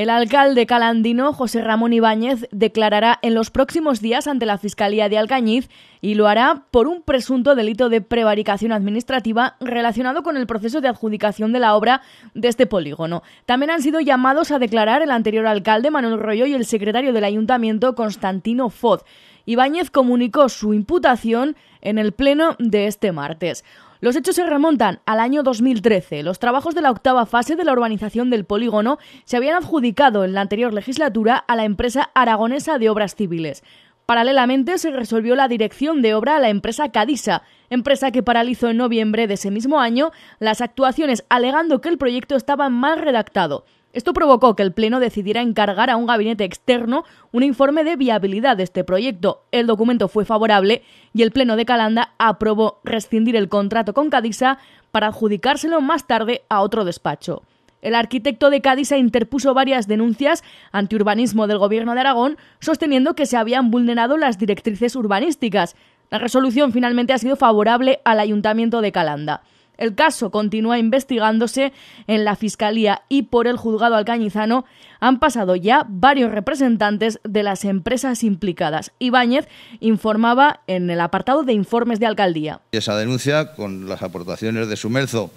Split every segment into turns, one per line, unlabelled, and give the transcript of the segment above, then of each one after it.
El alcalde calandino José Ramón Ibáñez declarará en los próximos días ante la Fiscalía de Alcañiz y lo hará por un presunto delito de prevaricación administrativa relacionado con el proceso de adjudicación de la obra de este polígono. También han sido llamados a declarar el anterior alcalde Manuel Royo y el secretario del ayuntamiento Constantino Foz. Ibáñez comunicó su imputación en el pleno de este martes. Los hechos se remontan al año 2013. Los trabajos de la octava fase de la urbanización del polígono se habían adjudicado en la anterior legislatura a la empresa aragonesa de obras civiles. Paralelamente se resolvió la dirección de obra a la empresa Cadisa, empresa que paralizó en noviembre de ese mismo año las actuaciones alegando que el proyecto estaba mal redactado. Esto provocó que el Pleno decidiera encargar a un gabinete externo un informe de viabilidad de este proyecto. El documento fue favorable y el Pleno de Calanda aprobó rescindir el contrato con Cadisa para adjudicárselo más tarde a otro despacho. El arquitecto de Cadisa interpuso varias denuncias ante urbanismo del Gobierno de Aragón, sosteniendo que se habían vulnerado las directrices urbanísticas. La resolución finalmente ha sido favorable al Ayuntamiento de Calanda. El caso continúa investigándose en la Fiscalía y por el juzgado alcañizano han pasado ya varios representantes de las empresas implicadas. Ibáñez informaba en el apartado de informes de alcaldía.
Esa denuncia, con las aportaciones de Sumelzo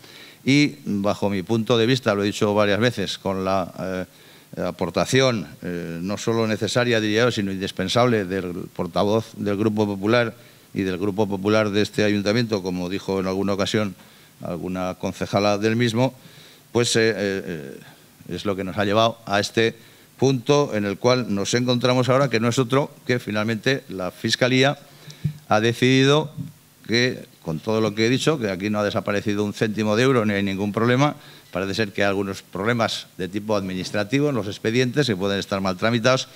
y, bajo mi punto de vista, lo he dicho varias veces, con la eh, aportación eh, no solo necesaria, diría yo, sino indispensable del portavoz del Grupo Popular y del Grupo Popular de este ayuntamiento, como dijo en alguna ocasión alguna concejala del mismo, pues eh, eh, eh, es lo que nos ha llevado a este punto en el cual nos encontramos ahora, que no es otro que finalmente la Fiscalía ha decidido que, con todo lo que he dicho, que aquí no ha desaparecido un céntimo de euro ni hay ningún problema, parece ser que hay algunos problemas de tipo administrativo en los expedientes que pueden estar mal tramitados,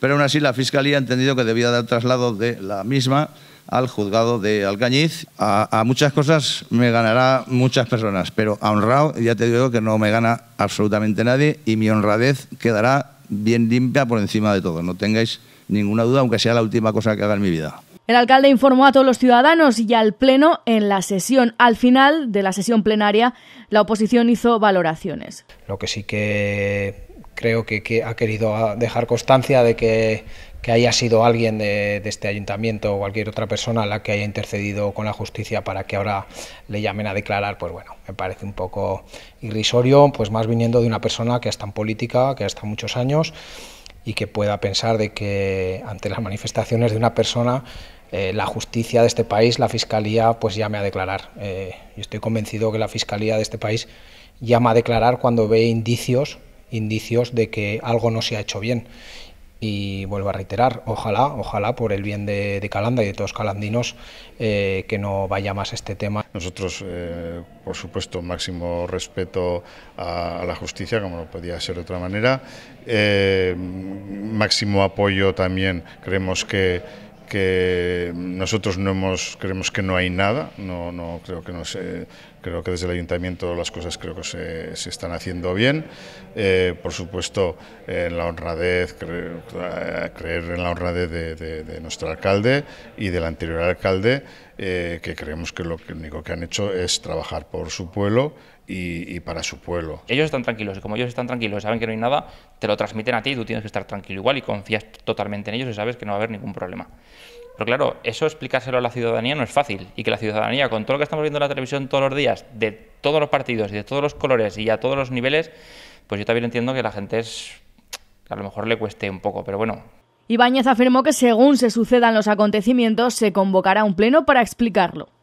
pero aún así la Fiscalía ha entendido que debía dar traslado de la misma al juzgado de Alcañiz. A, muchas cosas me ganará muchas personas, pero a honrado ya te digo que no me gana absolutamente nadie y mi honradez quedará bien limpia por encima de todo. No tengáis ninguna duda, aunque sea la última cosa que haga en mi vida.
El alcalde informó a todos los ciudadanos y al Pleno en la sesión. Al final de la sesión plenaria, la oposición hizo valoraciones.
Lo que sí que creo que ha querido dejar constancia de que que haya sido alguien de, este ayuntamiento o cualquier otra persona la que haya intercedido con la justicia para que ahora le llamen a declarar, pues bueno, me parece un poco irrisorio, pues más viniendo de una persona que está en política, que está muchos años y que pueda pensar de que ante las manifestaciones de una persona eh, la justicia de este país, la fiscalía, pues llame a declarar. Eh, yo estoy convencido que la fiscalía de este país llama a declarar cuando ve indicios, indicios de que algo no se ha hecho bien y vuelvo a reiterar, ojalá, ojalá por el bien
de, Calanda y de todos calandinos eh, que no vaya más este tema. Nosotros, eh, por supuesto, máximo respeto a, la justicia, como no podía ser de otra manera, eh, máximo apoyo también, creemos que que nosotros no hemos, creemos que no hay nada, no, no creo que no se, Creo que desde el ayuntamiento las cosas creo que se, se están haciendo bien. Eh, por supuesto, en la honradez, eh, creer, en la honradez de, de, nuestro alcalde y del anterior alcalde, eh, que creemos que lo único que han hecho es trabajar por su pueblo
y, y, para su pueblo. Ellos están tranquilos y como ellos están tranquilos y saben que no hay nada, te lo transmiten a ti y tú tienes que estar tranquilo igual y confías totalmente en ellos y sabes que no va a haber ningún problema. Pero claro, eso explicárselo a la ciudadanía no es fácil. Y que la ciudadanía, con todo lo que estamos viendo en la televisión todos los días, de todos los partidos y de todos los colores y a todos los niveles, pues yo también entiendo que la gente es. a lo mejor le cueste un poco, pero bueno.
Ibáñez afirmó que según se sucedan los acontecimientos, se convocará un pleno para explicarlo.